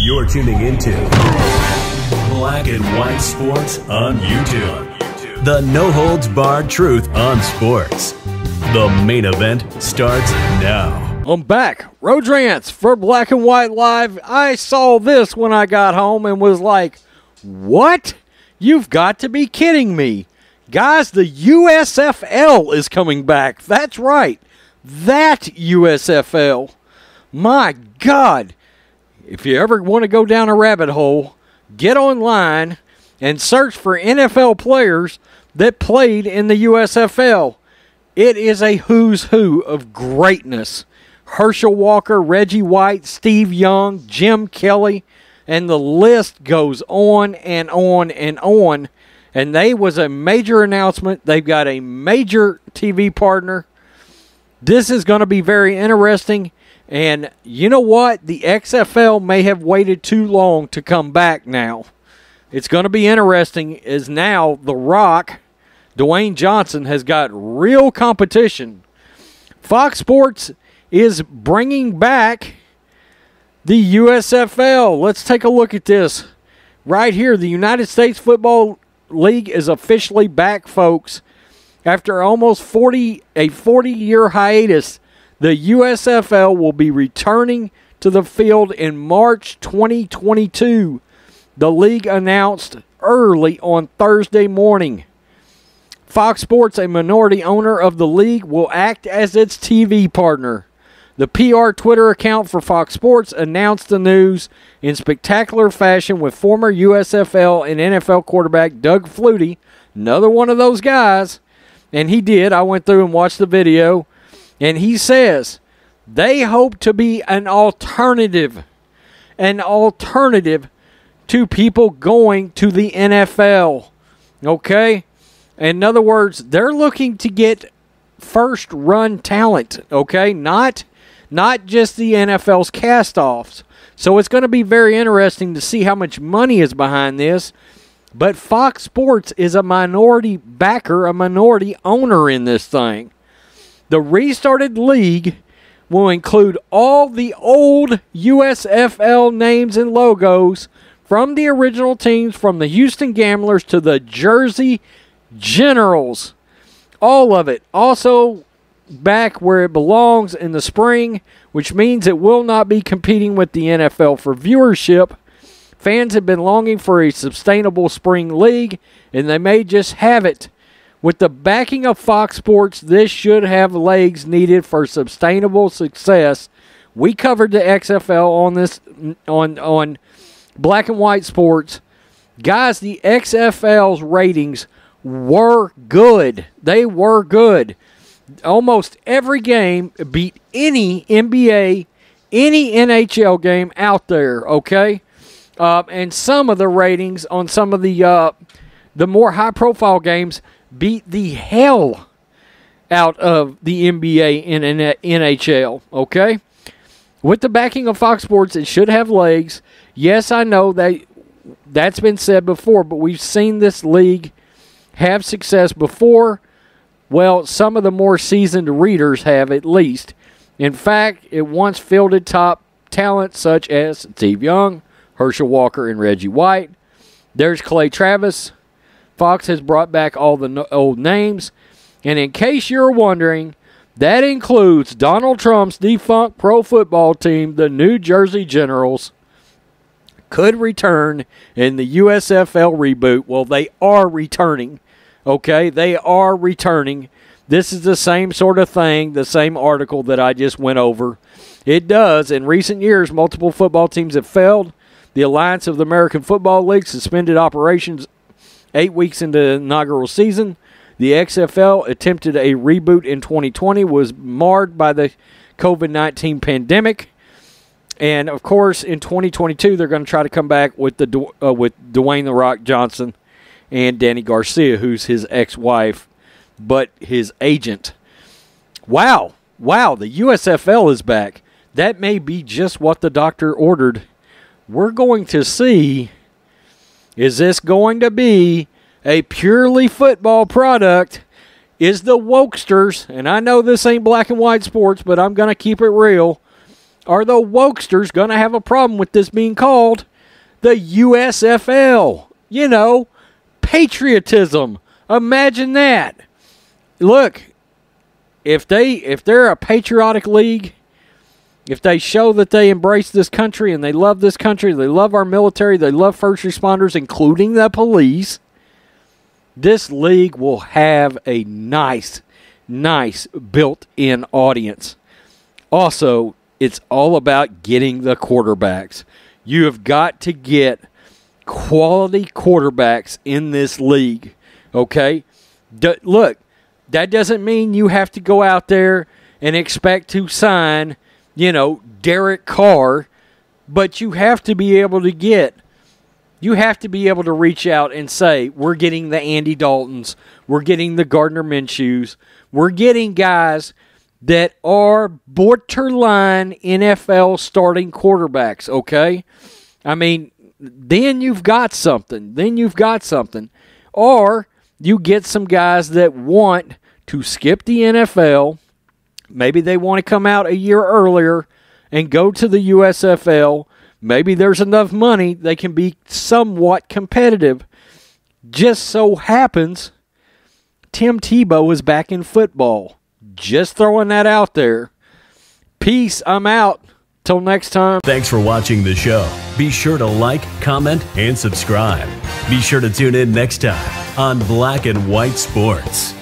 You're tuning into Black and White Sports on YouTube. The no holds barred truth on sports. The main event starts now. I'm back. Rodrance for Black and White Live. I saw this when I got home and was like, what? You've got to be kidding me. Guys, the USFL is coming back. That's right. That USFL. My God if you ever want to go down a rabbit hole, get online and search for NFL players that played in the USFL. It is a who's who of greatness. Herschel Walker, Reggie White, Steve Young, Jim Kelly, and the list goes on and on and on. And they was a major announcement. They've got a major TV partner. This is going to be very interesting. And you know what? The XFL may have waited too long to come back now. It's going to be interesting is now The Rock, Dwayne Johnson has got real competition. Fox Sports is bringing back the USFL. Let's take a look at this. Right here, the United States Football League is officially back, folks. After almost 40 a 40 year hiatus, the USFL will be returning to the field in March 2022, the league announced early on Thursday morning. Fox Sports, a minority owner of the league, will act as its TV partner. The PR Twitter account for Fox Sports announced the news in spectacular fashion with former USFL and NFL quarterback Doug Flutie, another one of those guys. And he did. I went through and watched the video. And he says they hope to be an alternative, an alternative to people going to the NFL. Okay? In other words, they're looking to get first run talent, okay? Not not just the NFL's castoffs. So it's going to be very interesting to see how much money is behind this. But Fox Sports is a minority backer, a minority owner in this thing. The restarted league will include all the old USFL names and logos from the original teams from the Houston Gamblers to the Jersey Generals. All of it. Also back where it belongs in the spring, which means it will not be competing with the NFL for viewership. Fans have been longing for a sustainable spring league, and they may just have it. With the backing of Fox Sports, this should have legs needed for sustainable success. We covered the XFL on this on on Black and White Sports. Guys, the XFL's ratings were good. They were good. Almost every game beat any NBA, any NHL game out there, okay? Uh, and some of the ratings on some of the uh, the more high profile games beat the hell out of the NBA and NHL, okay? With the backing of Fox Sports, it should have legs. Yes, I know that that's been said before, but we've seen this league have success before. Well, some of the more seasoned readers have at least. In fact, it once fielded top talent such as Steve Young, Herschel Walker, and Reggie White. There's Clay Travis, Fox has brought back all the no old names. And in case you're wondering, that includes Donald Trump's defunct pro football team, the New Jersey Generals, could return in the USFL reboot. Well, they are returning. Okay, they are returning. This is the same sort of thing, the same article that I just went over. It does. In recent years, multiple football teams have failed. The Alliance of the American Football League suspended operations Eight weeks into the inaugural season, the XFL attempted a reboot in 2020, was marred by the COVID 19 pandemic. And of course, in 2022, they're going to try to come back with the uh, with Dwayne the Rock Johnson and Danny Garcia, who's his ex-wife, but his agent. Wow, wow, the USFL is back. That may be just what the doctor ordered. We're going to see is this going to be a purely football product? Is the wokesters, and I know this ain't black and white sports, but I'm going to keep it real. Are the wokesters going to have a problem with this being called the USFL? You know, patriotism. Imagine that. Look, if they if they're a patriotic league, if they show that they embrace this country and they love this country, they love our military, they love first responders, including the police, this league will have a nice, nice built in audience. Also, it's all about getting the quarterbacks. You have got to get quality quarterbacks in this league, okay? D- look, that doesn't mean you have to go out there and expect to sign – you know, Derek Carr, but you have to be able to get you have to be able to reach out and say, we're getting the Andy Daltons, we're getting the Gardner Minshews, we're getting guys that are borderline NFL starting quarterbacks, okay? I mean, then you've got something. Then you've got something. Or you get some guys that want to skip the NFL Maybe they want to come out a year earlier and go to the USFL. Maybe there's enough money they can be somewhat competitive. Just so happens Tim Tebow is back in football. Just throwing that out there. Peace. I'm out. Till next time. Thanks for watching the show. Be sure to like, comment, and subscribe. Be sure to tune in next time on Black and White Sports.